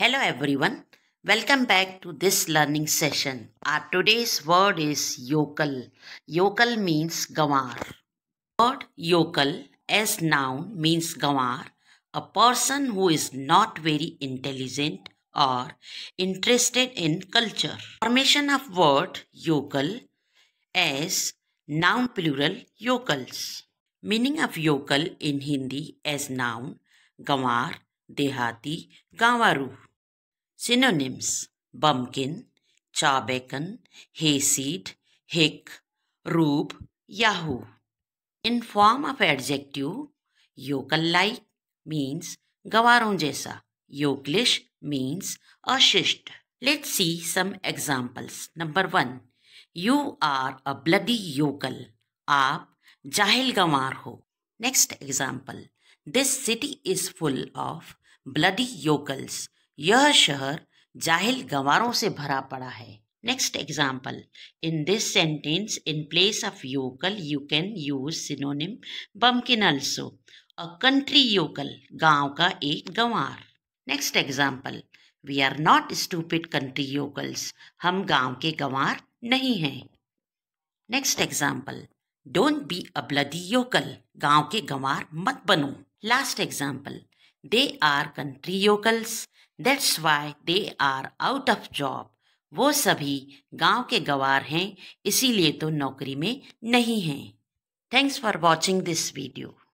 Hello everyone. Welcome back to this learning session. Our today's word is yokel. Yokel means gawar. Word yokel as noun means gawar, a person who is not very intelligent or interested in culture. Formation of word yokel as noun plural yokels. Meaning of yokel in Hindi as noun gawar, dehati, gawaru. Synonyms Bumpkin, Chabekan, Hayseed, Hick, Rube, Yahoo. In form of adjective, yokel-like means गवारों जैसा Yokelish means ashisht. Let's see some examples. Number one, you are a bloody yokel. Aap jahil गंवार ho. Next example, this city is full of bloody yokels. यह शहर जाहिल गंवारों से भरा पड़ा है next example in this sentence in place of yokel you can use synonym bumpkin also a country yokel गांव का एक गंवार next example we are not stupid country yokels हम गांव के गंवार नहीं हैं next example don't be a bloody yokel गांव के गंवार मत बनो last example they are country yokels that's why they are out of job वो सभी गांव के गवार हैं इसीलिए तो नौकरी में नहीं हैं thanks for watching this video